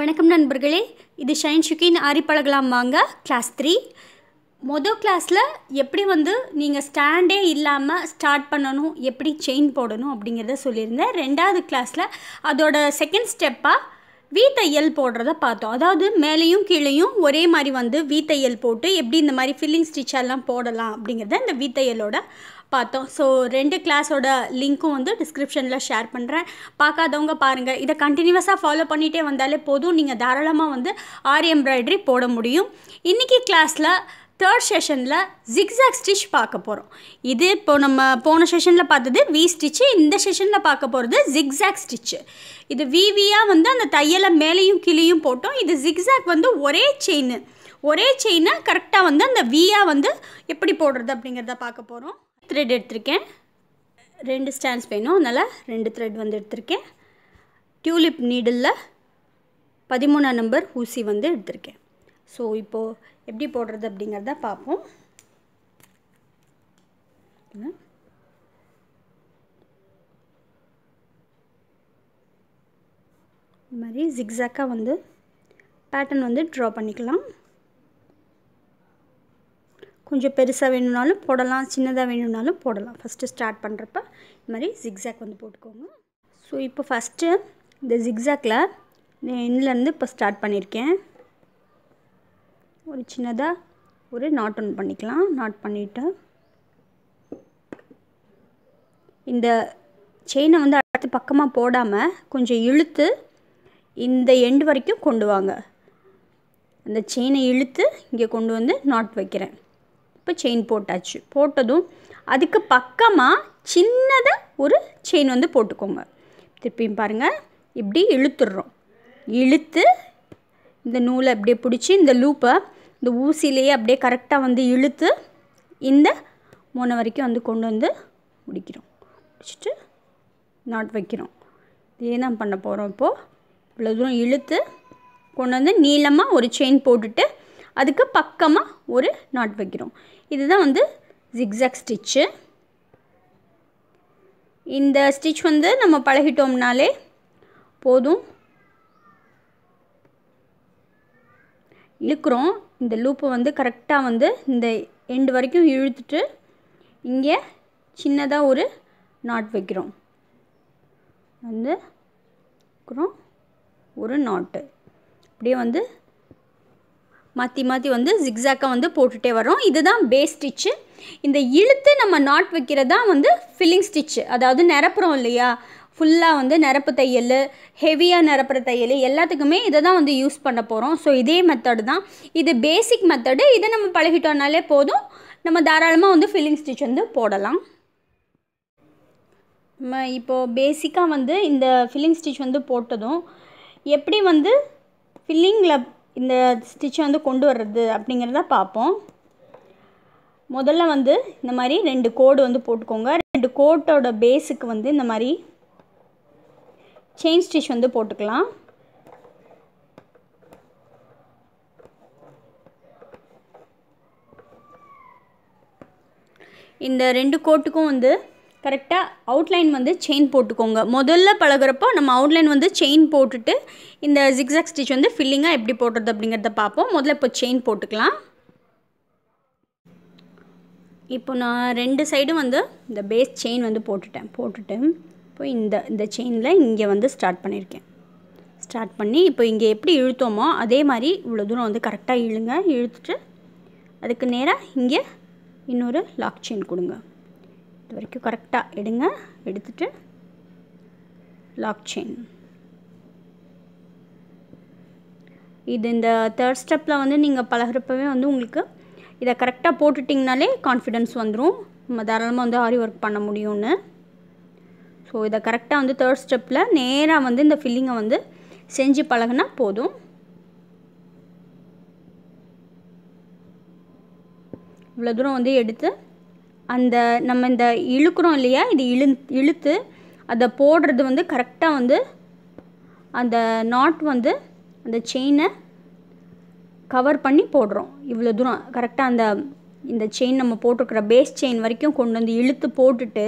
வணக்கம் நண்பர்களே இது ஷைன் ஷுக்கின் ஆரிப்பழகலாம் வாங்க கிளாஸ் த்ரீ மொதல் கிளாஸில் எப்படி வந்து நீங்கள் ஸ்டாண்டே இல்லாமல் ஸ்டார்ட் பண்ணணும் எப்படி செயின் போடணும் அப்படிங்கிறத சொல்லியிருந்தேன் ரெண்டாவது கிளாஸில் அதோட செகண்ட் ஸ்டெப்பாக வீத்தையல் போடுறத பார்த்தோம் அதாவது மேலேயும் கீழேயும் ஒரே மாதிரி வந்து வீத்தையல் போட்டு எப்படி இந்த மாதிரி ஃபில்லிங் ஸ்டிச்செல்லாம் போடலாம் அப்படிங்கிறத இந்த வீத்தையலோட பார்த்தோம் ஸோ ரெண்டு கிளாஸோட லிங்க்கும் வந்து டிஸ்கிரிப்ஷனில் ஷேர் பண்ணுறேன் பார்க்காதவங்க பாருங்கள் இதை கண்டினியூஸாக ஃபாலோ பண்ணிகிட்டே வந்தாலே போதும் நீங்கள் தாராளமாக வந்து ஆரி எம்ப்ராய்டரி போட முடியும் இன்றைக்கி கிளாஸில் தேர்ட் செஷனில் ஜிக்ஸாக் ஸ்டிச் பார்க்க போகிறோம் இது இப்போ நம்ம போன செஷனில் பார்த்தது வி ஸ்டிச்சு இந்த செஷனில் பார்க்க போகிறது ஜிக்ஸாக் ஸ்டிச்சு இது விவியாக வந்து அந்த தையலை மேலேயும் கிளியும் போட்டோம் இது ஜிக்ஸாக் வந்து ஒரே செயின்னு ஒரே செயினை கரெக்டாக வந்து அந்த வியாக வந்து எப்படி போடுறது அப்படிங்கிறத பார்க்க போகிறோம் த்ரெட் எடுத்திருக்கேன் ரெண்டு ஸ்டாண்ட்ஸ் வேணும் அதனால் ரெண்டு த்ரெட் வந்து எடுத்திருக்கேன் டியூலிப் நீடில் பதிமூணாம் நம்பர் ஊசி வந்து எடுத்திருக்கேன் ஸோ இப்போது எப்படி போடுறது அப்படிங்கிறத பார்ப்போம் இந்த மாதிரி ஜிக்ஸாக்காக வந்து பேட்டர்ன் வந்து ட்ரா பண்ணிக்கலாம் கொஞ்சம் பெருசாக வேணும்னாலும் போடலாம் சின்னதாக வேணும்னாலும் போடலாம் ஃபஸ்ட்டு ஸ்டார்ட் பண்ணுறப்ப இது மாதிரி ஜிக்ஸாக் வந்து போட்டுக்கோங்க ஸோ இப்போ ஃபஸ்ட்டு இந்த ஜிக்ஸாக்கில் எண்ட்லேருந்து இப்போ ஸ்டார்ட் பண்ணியிருக்கேன் ஒரு சின்னதாக ஒரு நாட் ஒன் பண்ணிக்கலாம் நாட் பண்ணிவிட்டு இந்த செயினை வந்து அடுத்து பக்கமாக போடாமல் கொஞ்சம் இழுத்து இந்த எண்டு வரைக்கும் கொண்டு வாங்க அந்த செயினை இழுத்து இங்கே கொண்டு வந்து நாட் வைக்கிறேன் இப்போ செயின் போட்டாச்சு போட்டதும் அதுக்கு பக்கமாக சின்னதாக ஒரு செயின் வந்து போட்டுக்கோங்க திருப்பியும் பாருங்கள் இப்படி இழுத்துடுறோம் இழுத்து இந்த நூலை அப்படியே பிடிச்சி இந்த லூப்பை இந்த ஊசியிலேயே அப்படியே கரெக்டாக வந்து இழுத்து இந்த மூணு வரைக்கும் வந்து கொண்டு வந்து முடிக்கிறோம் முடிச்சுட்டு நாட் வைக்கிறோம் இதே தான் பண்ண போகிறோம் இப்போது இவ்வளோ தூரம் இழுத்து கொண்டு வந்து நீளமாக ஒரு செயின் போட்டுட்டு அதுக்கு பக்கமாக ஒரு நாட் வைக்கிறோம் இதுதான் வந்து ஜிக்ஸாக் ஸ்டிச்சு இந்த ஸ்டிச் வந்து நம்ம பழகிட்டோம்னாலே போதும் இழுக்கிறோம் இந்த லூப்பை வந்து கரெக்டாக வந்து இந்த எண்டு வரைக்கும் இழுத்துட்டு இங்கே சின்னதாக ஒரு நாட் வைக்கிறோம் வந்து ஒரு நாட்டு அப்படியே வந்து மாற்றி மாற்றி வந்து ஜிக்ஸாக்காக வந்து போட்டுகிட்டே வரோம் இதுதான் பேஸ் ஸ்டிச்சு இந்த இழுத்து நம்ம நாட் வைக்கிறது தான் வந்து ஃபில்லிங் ஸ்டிச்சு அதாவது நிரப்புறோம் இல்லையா ஃபுல்லாக வந்து நிரப்பு தையல் ஹெவியாக நிரப்புற தையல் எல்லாத்துக்குமே இதை தான் வந்து யூஸ் பண்ண போகிறோம் ஸோ இதே மெத்தடு தான் இது பேசிக் மெத்தடு இதை நம்ம பழகிட்டோம்னாலே போதும் நம்ம தாராளமாக வந்து ஃபில்லிங் ஸ்டிச் வந்து போடலாம் நம்ம இப்போது பேசிக்காக வந்து இந்த ஃபில்லிங் ஸ்டிச் வந்து போட்டதும் எப்படி வந்து ஃபில்லிங்கில் இந்த ஸ்டிச்சை வந்து கொண்டு வர்றது அப்படிங்கிறத பார்ப்போம் முதல்ல வந்து இந்த மாதிரி ரெண்டு கோடு வந்து போட்டுக்கோங்க ரெண்டு கோட்டோட பேஸுக்கு வந்து இந்த மாதிரி செயின் ஸ்டிச் வந்து போட்டுக்கலாம் இந்த ரெண்டு கோட்டுக்கும் வந்து கரெக்டாக அவுட்லைன் வந்து செயின் போட்டுக்கோங்க முதல்ல பழகிறப்போ நம்ம அவுட்லைன் வந்து செயின் போட்டுட்டு இந்த ஜிக்ஸாக் ஸ்டிச் வந்து ஃபில்லிங்காக எப்படி போடுறது அப்படிங்கிறத பார்ப்போம் முதல்ல இப்போ செயின் போட்டுக்கலாம் இப்போ நான் ரெண்டு சைடும் வந்து இந்த பேஸ் செயின் வந்து போட்டுட்டேன் போட்டுட்டேன் இப்போ இந்த இந்த செயினில் இங்கே வந்து ஸ்டார்ட் பண்ணியிருக்கேன் ஸ்டார்ட் பண்ணி இப்போ இங்கே எப்படி இழுத்தோமோ அதே மாதிரி இவ்வளோ தூரம் வந்து கரெக்டாக இழுங்க இழுத்துட்டு அதுக்கு நேராக இங்கே இன்னொரு லாக் செயின் கொடுங்க இது வரைக்கும் கரெக்டாக எடுங்க எடுத்துட்டு லாக் செயின் இது இந்த தேர்ட் ஸ்டெப்பில் வந்து நீங்கள் பழகிறப்பவே வந்து உங்களுக்கு இதை கரெக்டாக போட்டுட்டிங்கனாலே கான்ஃபிடென்ஸ் வந்துடும் நம்ம தாராளமாக வந்து ஆரி ஒர்க் பண்ண முடியும்னு ஸோ இதை கரெக்டாக வந்து தேர்ட் ஸ்டெப்பில் நேராக வந்து இந்த ஃபில்லிங்கை வந்து செஞ்சு பழகினா போதும் இவ்வளோ தூரம் வந்து எடுத்து அந்த நம்ம இந்த இழுக்கிறோம் இல்லையா இது இழு இழுத்து அதை போடுறது வந்து கரெக்டாக வந்து அந்த நாட் வந்து அந்த செயினை கவர் பண்ணி போடுறோம் இவ்வளோ தூரம் கரெக்டாக அந்த இந்த செயின் நம்ம போட்டிருக்கிற பேஸ் செயின் வரைக்கும் கொண்டு வந்து இழுத்து போட்டுட்டு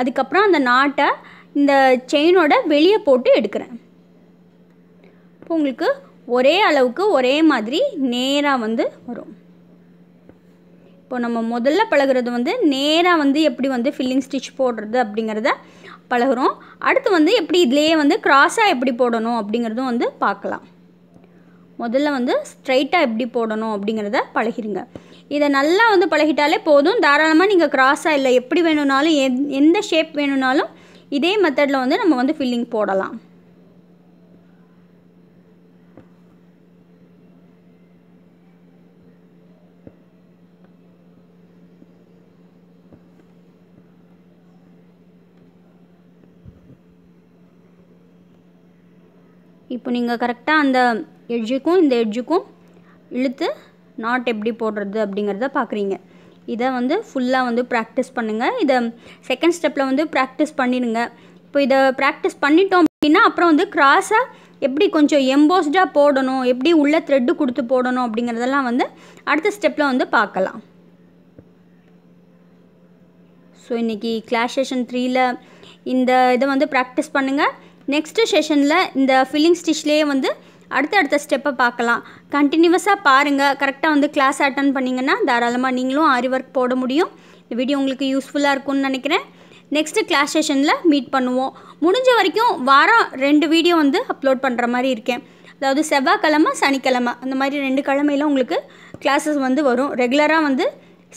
அதுக்கப்புறம் அந்த நாட்டை இந்த செயினோட வெளியே போட்டு எடுக்கிறேன் இப்போ உங்களுக்கு ஒரே அளவுக்கு ஒரே மாதிரி நேராக வந்து வரும் இப்போ நம்ம முதல்ல பழகிறது வந்து நேராக வந்து எப்படி வந்து ஃபில்லிங் ஸ்டிச் போடுறது அப்படிங்கிறத பழகிறோம் அடுத்து வந்து எப்படி இதிலேயே வந்து க்ராஸாக எப்படி போடணும் அப்படிங்கிறதும் வந்து பார்க்கலாம் முதல்ல வந்து ஸ்ட்ரைட்டாக எப்படி போடணும் அப்படிங்கிறத பழகிருங்க இதை நல்லா வந்து பழகிட்டாலே போதும் தாராளமாக நீங்கள் க்ராஸாக இல்லை எப்படி வேணும்னாலும் எந்த ஷேப் வேணும்னாலும் இதே மெத்தடில் வந்து நம்ம வந்து ஃபில்லிங் போடலாம் இப்போ நீங்கள் கரெக்டாக அந்த எட்ஜுக்கும் இந்த எட்ஜுக்கும் இழுத்து நாட் எப்படி போடுறது அப்படிங்கிறத பார்க்குறீங்க இதை வந்து ஃபுல்லாக வந்து ப்ராக்டிஸ் பண்ணுங்கள் இதை செகண்ட் ஸ்டெப்பில் வந்து ப்ராக்டிஸ் பண்ணிடுங்க இப்போ இதை ப்ராக்டிஸ் பண்ணிட்டோம் அப்படின்னா அப்புறம் வந்து கிராஸாக எப்படி கொஞ்சம் எம்போஸ்டாக போடணும் எப்படி உள்ள த்ரெட்டு கொடுத்து போடணும் அப்படிங்கிறதெல்லாம் வந்து அடுத்த ஸ்டெப்பில் வந்து பார்க்கலாம் ஸோ இன்றைக்கி கிளாஸ் செஷன் த்ரீயில் இந்த இதை வந்து ப்ராக்டிஸ் பண்ணுங்கள் நெக்ஸ்ட்டு செஷனில் இந்த ஃபில்லிங் ஸ்டிச்லேயே வந்து அடுத்த அடுத்த ஸ்டெப்பை பார்க்கலாம் கண்டினியூவஸாக பாருங்கள் கரெக்டாக வந்து கிளாஸ் அட்டன் பண்ணிங்கன்னா தாராளமாக நீங்களும் ஆரி ஒர்க் போட முடியும் இந்த வீடியோ உங்களுக்கு யூஸ்ஃபுல்லாக இருக்கும்னு நினைக்கிறேன் நெக்ஸ்ட்டு கிளாஸ் செஷனில் மீட் பண்ணுவோம் முடிஞ்ச வரைக்கும் வாரம் ரெண்டு வீடியோ வந்து அப்லோட் பண்ணுற மாதிரி இருக்கேன் அதாவது செவ்வாய்க்கிழமை சனிக்கிழமை அந்த மாதிரி ரெண்டு கிழமையில உங்களுக்கு கிளாஸஸ் வந்து வரும் ரெகுலராக வந்து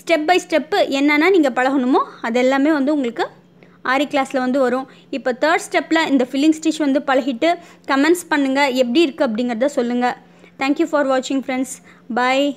ஸ்டெப் பை ஸ்டெப்பு என்னென்னா நீங்கள் பழகணுமோ அது எல்லாமே வந்து உங்களுக்கு ஆரி கிளாஸில் வந்து வரும் இப்போ தேர்ட் ஸ்டெப்பில் இந்த ஃபில்லிங் ஸ்டிச் வந்து பழகிட்டு கமெண்ட்ஸ் பண்ணுங்கள் எப்படி இருக்குது அப்படிங்கிறத சொல்லுங்கள் தேங்க்யூ ஃபார் வாட்சிங் ஃப்ரெண்ட்ஸ் பாய்